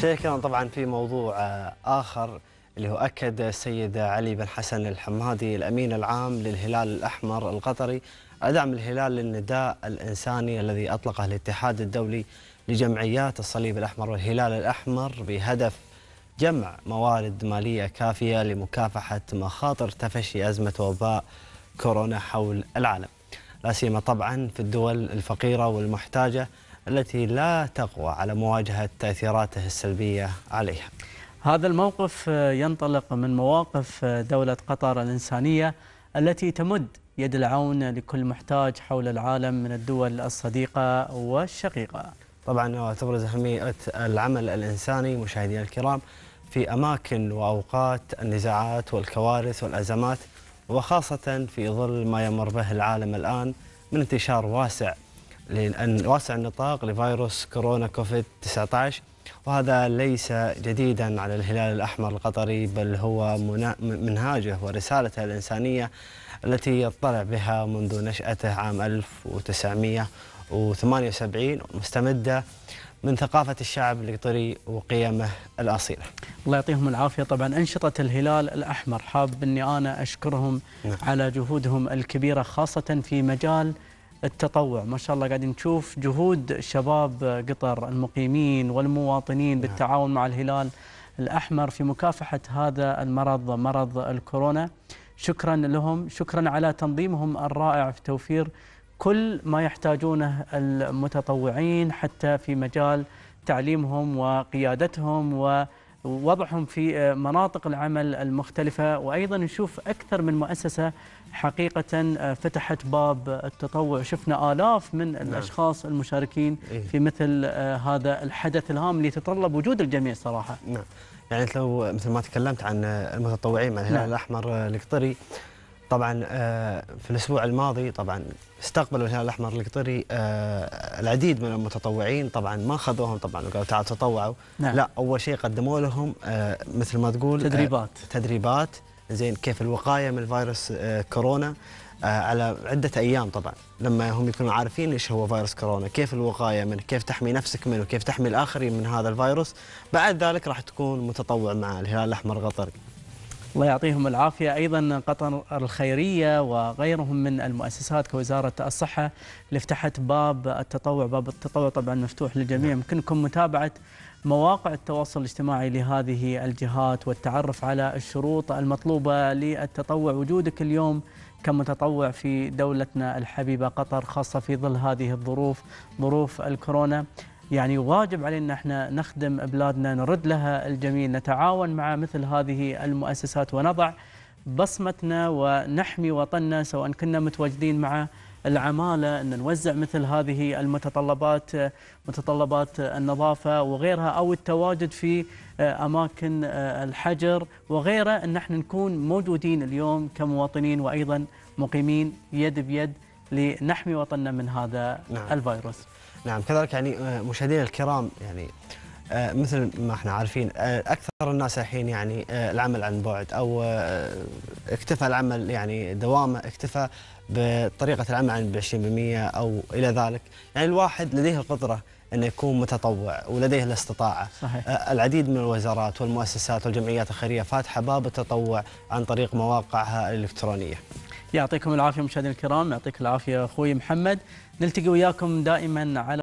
شيخنا طبعا في موضوع آه، آخر اللي هو أكد السيد علي بن حسن الحمادي الأمين العام للهلال الأحمر القطري أدعم الهلال للنداء الإنساني الذي أطلقه الاتحاد الدولي لجمعيات الصليب الأحمر والهلال الأحمر بهدف جمع موارد مالية كافية لمكافحة مخاطر تفشي أزمة وباء كورونا حول العالم لا سيما طبعا في الدول الفقيرة والمحتاجة التي لا تقوى على مواجهة تأثيراته السلبية عليها هذا الموقف ينطلق من مواقف دولة قطر الإنسانية التي تمد يد العون لكل محتاج حول العالم من الدول الصديقة والشقيقة طبعا وتبرز أهمية العمل الإنساني مشاهدينا الكرام في أماكن وأوقات النزاعات والكوارث والأزمات وخاصة في ظل ما يمر به العالم الآن من انتشار واسع لأن واسع النطاق لفيروس كورونا كوفيد 19 وهذا ليس جديدا على الهلال الأحمر القطري بل هو منهاجه ورسالته الإنسانية التي يطلع بها منذ نشأته عام 1978 مستمدة من ثقافة الشعب القطري وقيمه الأصيلة الله يعطيهم العافية طبعا أنشطة الهلال الأحمر حاب أني أنا أشكرهم نعم. على جهودهم الكبيرة خاصة في مجال التطوع ما شاء الله قاعدين نشوف جهود شباب قطر المقيمين والمواطنين نعم. بالتعاون مع الهلال الأحمر في مكافحة هذا المرض مرض الكورونا شكرا لهم شكرا على تنظيمهم الرائع في توفير كل ما يحتاجونه المتطوعين حتى في مجال تعليمهم وقيادتهم و ووضعهم في آه، مناطق العمل المختلفة وأيضا نشوف أكثر من مؤسسة حقيقة آه، فتحت باب التطوع شفنا آلاف من نعم. الأشخاص المشاركين إيه. في مثل آه، هذا الحدث الهام اللي يتطلب وجود الجميع صراحة نعم يعني لو مثل ما تكلمت عن المتطوعين مع الهلال نعم. الأحمر القطري طبعا آه، في الاسبوع الماضي طبعا استقبل الهلال الاحمر القطري آه، العديد من المتطوعين طبعا ما خذوهم طبعا وقالوا تعالوا تطوعوا نعم. لا اول شيء قدموا لهم آه، مثل ما تقول تدريبات تدريبات زين كيف الوقايه من فيروس كورونا على عده ايام طبعا لما هم يكونوا عارفين ايش هو فيروس كورونا كيف الوقايه منه كيف تحمي نفسك منه كيف تحمي الاخرين من هذا الفيروس بعد ذلك راح تكون متطوع مع الهلال الاحمر القطري الله يعطيهم العافية أيضا قطر الخيرية وغيرهم من المؤسسات كوزارة الصحة اللي فتحت باب التطوع باب التطوع طبعا مفتوح للجميع نعم. يمكنكم متابعة مواقع التواصل الاجتماعي لهذه الجهات والتعرف على الشروط المطلوبة للتطوع وجودك اليوم كمتطوع في دولتنا الحبيبة قطر خاصة في ظل هذه الظروف ظروف الكورونا يعني واجب علينا احنا نخدم بلادنا نرد لها الجميل نتعاون مع مثل هذه المؤسسات ونضع بصمتنا ونحمي وطننا سواء كنا متواجدين مع العمالة أن نوزع مثل هذه المتطلبات متطلبات النظافة وغيرها أو التواجد في أماكن الحجر وغيره أن نحن نكون موجودين اليوم كمواطنين وأيضا مقيمين يد بيد لنحمي وطننا من هذا نعم. الفيروس نعم كذلك يعني آه، مشاهدينا الكرام يعني آه، مثل ما احنا عارفين آه، اكثر الناس الحين يعني العمل عن بعد او اكتفى العمل يعني دوامه اكتفى بطريقه العمل عن 20% او الى ذلك، يعني الواحد لديه القدره انه يكون متطوع ولديه الاستطاعه. صحيح. العديد من الوزارات والمؤسسات والجمعيات الخيريه فاتحه باب التطوع عن طريق مواقعها الالكترونيه. يعطيكم العافيه مشاهدينا الكرام، يعطيك العافيه اخوي محمد، نلتقي وياكم دائما على